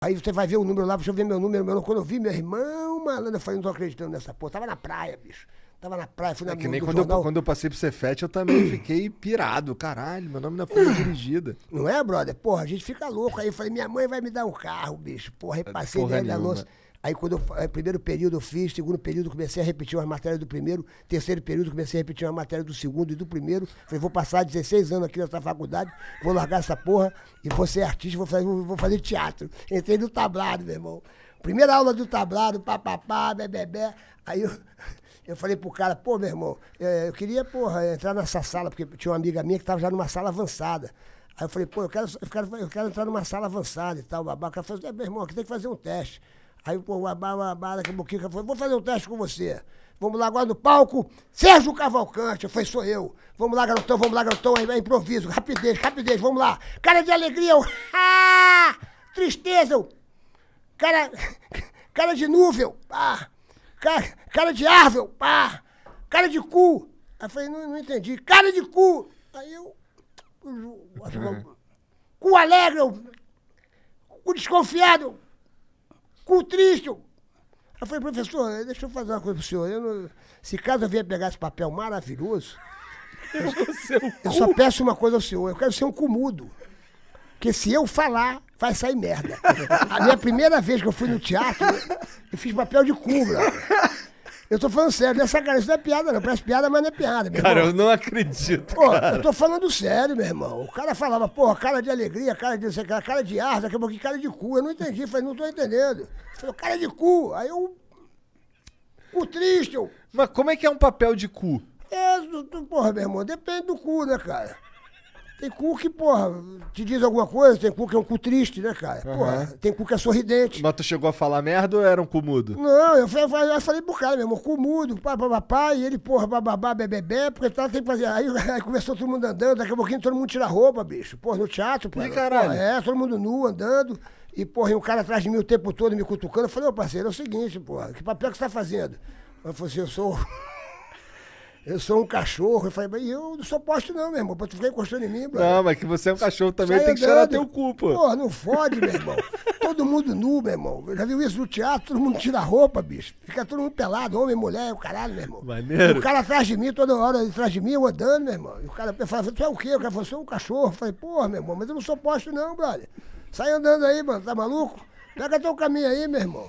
Aí você vai ver o número lá, deixa eu ver meu número, meu Quando eu vi meu irmão, malandro, eu falei, não tô acreditando nessa porra. Tava na praia, bicho. Tava na praia, fui é na é que nem quando eu, quando eu passei pro Cefete, eu também fiquei pirado. Caralho, meu nome não é foi dirigida. Não é, brother? Porra, a gente fica louco. Aí eu falei, minha mãe vai me dar um carro, bicho. Porra, aí é, passei dentro da louça. Aí quando eu, eh, primeiro período eu fiz, segundo período comecei a repetir uma matérias do primeiro, terceiro período comecei a repetir uma matéria do segundo e do primeiro. Falei, vou passar 16 anos aqui nessa faculdade, vou largar essa porra e vou ser artista, vou fazer, vou fazer teatro. Entrei no tablado, meu irmão. Primeira aula do tablado, papapá, bebebé. Aí eu, eu falei pro cara, pô, meu irmão, eh, eu queria, porra, entrar nessa sala, porque tinha uma amiga minha que estava já numa sala avançada. Aí eu falei, pô, eu quero, eu quero, eu quero entrar numa sala avançada e tal, babaca. Ela falou, assim, é, meu irmão, aqui tem que fazer um teste. Aí o Abala, que Boquica falou, vou fazer um teste com você. Vamos lá agora no palco, Sérgio Cavalcante, foi sou eu. Vamos lá, garotão, vamos lá, garotão, improviso, rapidez, rapidez, vamos lá. Cara de alegria, eu... Tristeza, eu... Cara... Cara de nuvem, pá. Cara, cara de árvore, pá. Cara de cu. Aí eu falei, não, não entendi. Cara de cu. Aí eu... Uhum. Cu alegre, eu... Cu desconfiado, cu triste. Eu falei, professor, deixa eu fazer uma coisa pro senhor. Não... se caso eu vier pegar esse papel maravilhoso, eu, um eu só peço uma coisa ao senhor, eu quero ser um cumudo. Porque se eu falar, vai sair merda. A minha primeira vez que eu fui no teatro, eu fiz papel de cubra. Eu tô falando sério, não é sacanagem, isso não é piada, não. Parece piada, mas não é piada, meu Cara, irmão. eu não acredito. Pô, cara. eu tô falando sério, meu irmão. O cara falava, porra, cara de alegria, cara de cara, cara de ar, daqui a pouquinho cara de cu. Eu não entendi, falei, não tô entendendo. falei, cara de cu. Aí eu. o triste, eu. Mas como é que é um papel de cu? É, porra, meu irmão, depende do cu, né, cara? Tem cu que, porra, te diz alguma coisa, tem cu que é um cu triste, né, cara? Porra, tem cu que é sorridente. Mas tu chegou a falar merda ou era um cu mudo? Não, eu falei, eu falei pro cara, mesmo, irmão, cu mudo, papapá, e ele, porra, bababá, bebebé, porque tá, tem que fazer. Aí, aí começou todo mundo andando, daqui a pouquinho todo mundo tira roupa, bicho. Porra, no teatro, porra. E caralho? Porra, é, todo mundo nu, andando. E, porra, e um cara atrás de mim o tempo todo me cutucando. Eu falei, ô parceiro, é o seguinte, porra, que papel que você tá fazendo? Eu falei assim, eu sou. Eu sou um cachorro. Eu falei, mas eu não sou poste não, meu irmão. Pra tu ficar encostando em mim, bro. Não, mas que você é um cachorro também, tem que cheirar teu cu, pô. Porra, não fode, meu irmão. todo mundo nu, meu irmão. Eu já viu isso no teatro, todo mundo tira a roupa, bicho. Fica todo mundo pelado, homem, mulher, o caralho, meu irmão. Maneiro. E o cara atrás de mim, toda hora atrás de mim, eu andando, meu irmão. E o cara fala, tu é o quê? O cara falou, sou um cachorro. Eu falei, porra, meu irmão, mas eu não sou poste não, brother. Sai andando aí, mano, tá maluco? Pega teu caminho aí, meu irmão.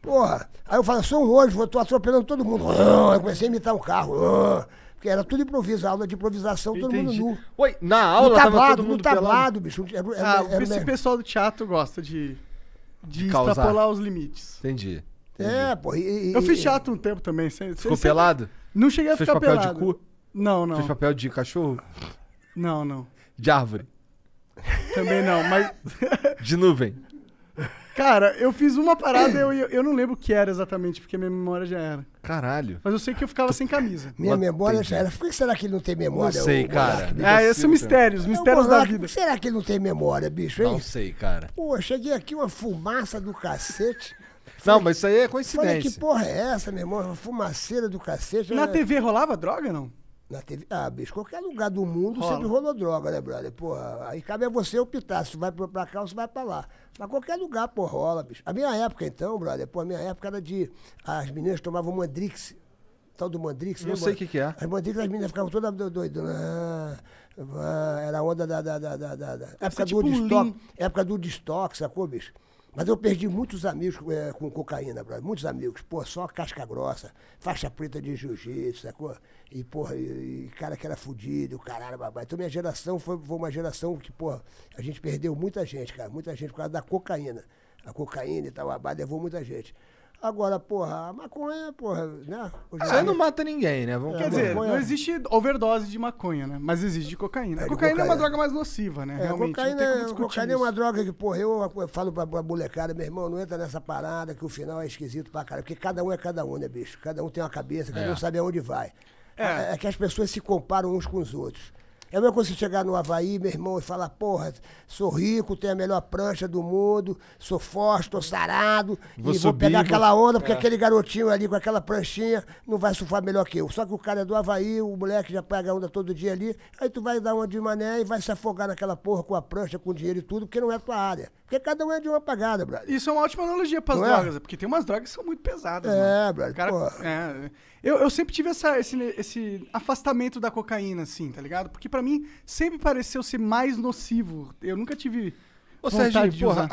Porra, aí eu falo, sou um vou tô atropelando todo mundo. Ah, eu comecei a imitar o carro. Ah, porque era tudo improvisado, aula de improvisação, todo Entendi. mundo nu. Oi, na aula no tablado, todo mundo no tablado, pelado? bicho. Era, era, ah, esse pessoal do teatro gosta de, de, de extrapolar os limites. Entendi. É, entendi. É, pô. E, e, eu fiz teatro um tempo também. Sem, Ficou sem, pelado? Não cheguei a Fez ficar pelado. Fez papel de cu? Não, não. Fez papel de cachorro? Não, não. De árvore? Também não, mas... de nuvem? Cara, eu fiz uma parada eu, eu não lembro o que era exatamente, porque minha memória já era. Caralho. Mas eu sei que eu ficava sem camisa. Minha memória já era. Por que será que ele não tem memória? Não sei, cara. Ah, é, bicho? É, esses são mistérios, É, mistérios da vida. Por que será que ele não tem memória, bicho, hein? Não sei, cara. Pô, eu cheguei aqui uma fumaça do cacete. Não, mas isso aí é Falei, que coincidência. porra é essa, meu irmão? Uma Fumaceira do cacete. Na é. TV rolava droga, não? Na TV. Ah, bicho, qualquer lugar do mundo Rola. sempre rolou droga, né, brother? Porra, aí cabe a você optar se vai pra cá ou se vai pra lá. Mas qualquer lugar, pô, rola, bicho. A minha época, então, brother, pô, a minha época era de. As meninas tomavam Mandrix, tal do Mandrix. Não né, sei o que, que é. As Mandrix, as meninas ficavam todas doidas. Né? Ah, era a onda da. da, da, da, da, Época, do tipo um época do destoque, sacou, bicho? Mas eu perdi muitos amigos é, com cocaína, brother. Muitos amigos. Pô, só casca grossa, faixa preta de jiu-jitsu, sacou? E, porra, e, e, cara que era fudido, caralho, babá. Então minha geração foi, foi uma geração que, porra, a gente perdeu muita gente, cara. Muita gente por causa da cocaína. A cocaína e tal, babá, levou muita gente. Agora, porra, a maconha, porra, né? isso não mata ninguém, né? Vamos... É, Quer dizer, maconha... não existe overdose de maconha, né? Mas existe de cocaína. É, de cocaína, é uma droga mais nociva, né? É, Realmente, cocaína, é- cocaína é uma droga que, porra, eu, eu falo pra, pra molecada, meu irmão, não entra nessa parada que o final é esquisito pra caralho. Porque cada um é cada um, né, bicho? Cada um tem uma cabeça, cada é. um sabe aonde vai. É. é. é que as pessoas se comparam uns com os outros. É uma coisa você chegar no Havaí, meu irmão, e falar, porra, sou rico, tenho a melhor prancha do mundo, sou forte, tô sarado, vou e vou pegar aquela onda, porque é. aquele garotinho ali com aquela pranchinha não vai surfar melhor que eu. Só que o cara é do Havaí, o moleque já pega onda todo dia ali, aí tu vai dar uma de mané e vai se afogar naquela porra com a prancha, com dinheiro e tudo, porque não é tua área. Porque cada um é de uma pagada, brother. Isso é uma ótima analogia pras não é? drogas, é? porque tem umas drogas que são muito pesadas, É, mano. brother, cara, é, eu, eu sempre tive essa, esse, esse afastamento da cocaína, assim, tá ligado? Porque pra para mim sempre pareceu ser mais nocivo. Eu nunca tive Ô, vontade Sérgio, de porra, usar.